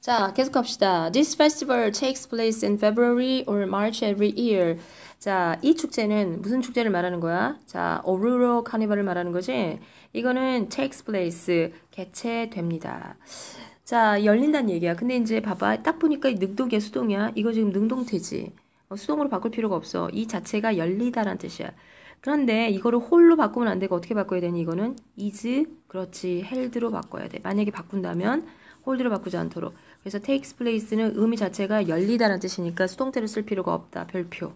자, 계속갑시다 This festival takes place in February or March every year. 자, 이 축제는 무슨 축제를 말하는 거야? 자, 오루로 카니발을 말하는 거지? 이거는 takes place, 개최됩니다. 자, 열린다는 얘기야. 근데 이제 봐봐. 딱 보니까 능동이야, 수동이야? 이거 지금 능동태지. 어, 수동으로 바꿀 필요가 없어. 이 자체가 열리다란 뜻이야. 그런데 이거를 홀로 바꾸면 안 되고 어떻게 바꿔야 되니? 이거는 is, 그렇지, held로 바꿔야 돼. 만약에 바꾼다면 홀드로 바꾸지 않도록. 그래서 takes place는 의미 자체가 열리다는 뜻이니까 수동태를 쓸 필요가 없다. 별표.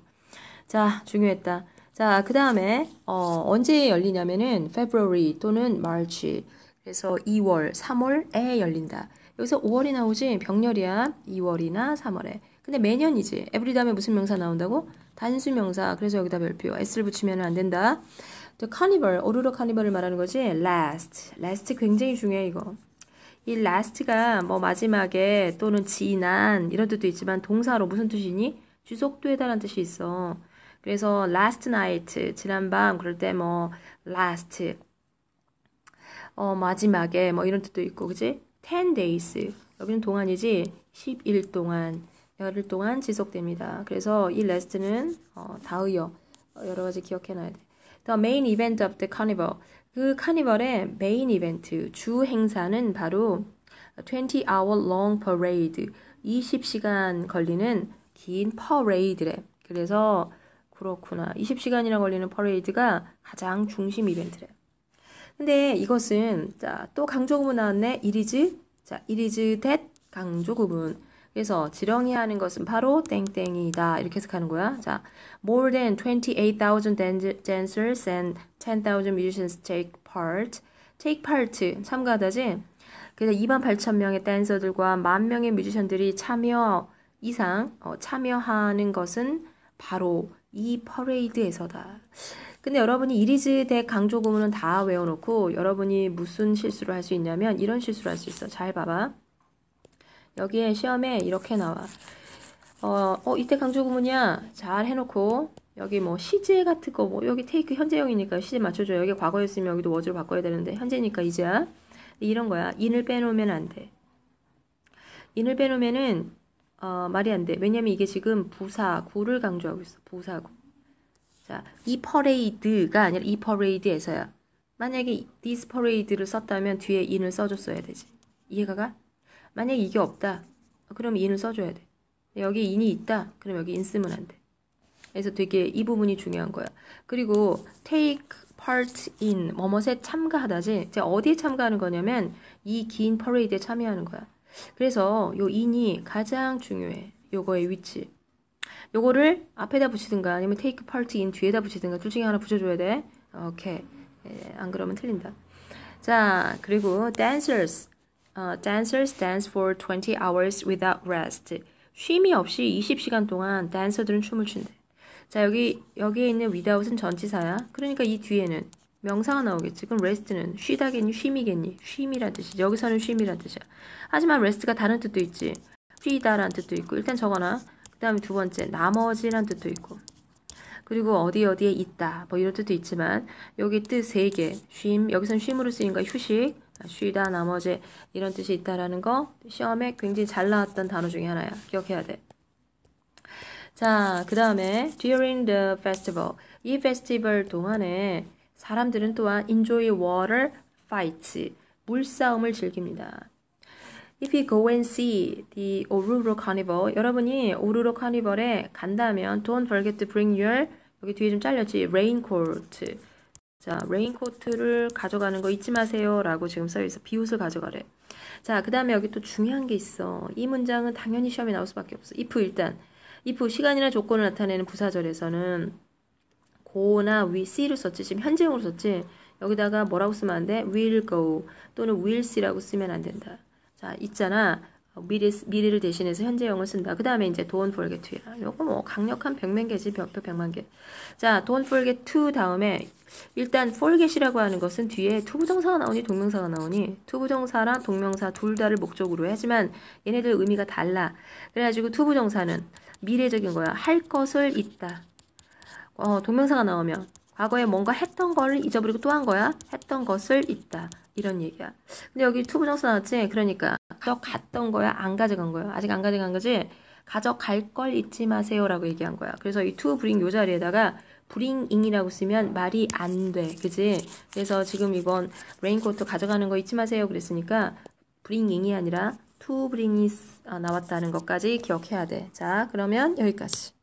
자, 중요했다. 자, 그 다음에 어, 언제 열리냐면은 February 또는 March. 그래서 2월, 3월에 열린다. 여기서 5월이 나오지 병렬이야. 2월이나 3월에. 근데 매년이지. every 다음에 무슨 명사 나온다고? 단수명사. 그래서 여기다 별표. s를 붙이면 안 된다. 또 카니발, 오르로 카니발을 말하는 거지. last. last 굉장히 중요해 이거. 이 last가 뭐 마지막에 또는 지난 이런 뜻도 있지만 동사로 무슨 뜻이니? 주속되다라는 뜻이 있어. 그래서 last night 지난 밤 그럴 때 뭐 last 어 마지막에 뭐 이런 뜻도 있고 그지? 10 days 여기는 동안이지 10일 동안 열흘 동안 지속됩니다. 그래서 이 last는 어, 다의어 여러 가지 기억해놔야 돼. The main event of the carnival 그 카니발의 메인 이벤트, 주 행사는 바로 20hour long parade, 20시간 걸리는 긴 퍼레이드래. 그래서 그렇구나. 20시간이나 걸리는 퍼레이드가 가장 중심 이벤트래. 근데 이것은 자, 또 강조구문 나왔네. 이리즈. 자, 이리즈 댓 강조구문. 그래서 지렁이 하는 것은 바로 땡땡이다. 이렇게 해석하는 거야. 자, more than 28,000 dancers and 10,000 musicians take part. take part 참가하다지. 그래서 2만 8천 명의 댄서들과 만 명의 뮤지션들이 참여 이상 어, 참여하는 것은 바로 이 퍼레이드에서다. 근데 여러분이 이리즈 대 강조 구문은 다 외워놓고 여러분이 무슨 실수를 할 수 있냐면 이런 실수를 할 수 있어. 잘 봐봐. 여기에 시험에 이렇게 나와. 어, 어 이때 강조 구문이야. 잘 해놓고 여기 뭐 시제 같은 거 뭐 여기 테이크 현재형이니까 시제 맞춰줘. 여기 과거였으면 여기도 워즈로 바꿔야 되는데 현재니까 이제야 이런 거야. 인을 빼놓으면 안 돼. 인을 빼놓으면은 어, 말이 안 돼. 왜냐면 이게 지금 부사구를 강조하고 있어. 부사구. 자, 이 퍼레이드가 아니라 이 퍼레이드에서야. 만약에 디스 퍼레이드를 썼다면 뒤에 인을 써줬어야 되지. 이해가 가? 만약 이게 없다. 그럼 인을 써줘야 돼. 여기 인이 있다. 그럼 여기 인 쓰면 안 돼. 그래서 되게 이 부분이 중요한 거야. 그리고 take part in 뭐뭐에 참가하다지. 이제 어디에 참가하는 거냐면 이 긴 퍼레이드에 참여하는 거야. 그래서 요 i 이 가장 중요해. 요거의 위치. 요거를 앞에다 붙이든가 아니면 take part in 뒤에다 붙이든가 둘 중에 하나 붙여줘야 돼. 오케이. 예, 안 그러면 틀린다. 자, 그리고 dancers. Uh, dancers dance for 20 hours without rest. 쉼이 없이 20시간 동안 댄서들은 춤을 춘대. 자, 여기, 여기에 있는 without은 전치사야. 그러니까 이 뒤에는 명사가 나오겠지. 그럼 rest는 쉬다겠니, 쉼이겠니? 쉼이란 뜻이지. 여기서는 쉼이란 뜻이야. 하지만 rest가 다른 뜻도 있지. 쉬다란 뜻도 있고, 일단 적어놔. 그 다음에 두 번째, 나머지란 뜻도 있고. 그리고 어디 어디에 있다. 뭐 이런 뜻도 있지만, 여기 뜻 세 개. 쉼, 여기서는 쉼으로 쓰인 거 휴식. 쉬다, 나머지 이런 뜻이 있다라는 거 시험에 굉장히 잘 나왔던 단어 중에 하나야. 기억해야 돼. 자, 그 다음에 during the festival. 이 페스티벌 동안에 사람들은 또한 enjoy water fights. 물싸움을 즐깁니다. If you go and see the Oruro Carnival, 여러분이 오루로 카니발에 간다면 don't forget to bring your 여기 뒤에 좀 잘렸지 raincoat. 자, 레인코트를 가져가는 거 잊지 마세요. 라고 지금 써있어. 비옷을 가져가래. 자, 그 다음에 여기 또 중요한 게 있어. 이 문장은 당연히 시험에 나올 수밖에 없어. if 일단. if 시간이나 조건을 나타내는 부사절에서는 고나 위 c를 썼지. 지금 현재형으로 썼지. 여기다가 뭐라고 쓰면 안 돼? will go 또는 will see라고 쓰면 안 된다. 자, 있잖아. 미래, 미래를 대신해서 현재형을 쓴다. 그 다음에 이제 돈 벌게 투야. 요거 뭐 강력한 백만개지, 벽표 백만개. 자, 돈 벌게 투 다음에 일단 forget이라고 하는 것은 뒤에 투부정사가 나오니 동명사가 나오니 투부정사랑 동명사 둘 다를 목적으로 하지만 얘네들 의미가 달라. 그래가지고 투부정사는 미래적인 거야. 할 것을 있다. 어, 동명사가 나오면 과거에 뭔가 했던 거를 잊어버리고 또 한 거야. 했던 것을 잊다. 이런 얘기야. 근데 여기 투부정사 나왔지? 그러니까 가져갔던 거야? 안 가져간 거야? 아직 안 가져간 거지? 가져갈 걸 잊지 마세요라고 얘기한 거야. 그래서 이 to bring 요 자리에다가 bringing이라고 쓰면 말이 안 돼. 그지? 그래서 지금 이번 레인코트 가져가는 거 잊지 마세요 그랬으니까 bringing이 아니라 to bring이 어, 나왔다는 것까지 기억해야 돼. 자, 그러면 여기까지.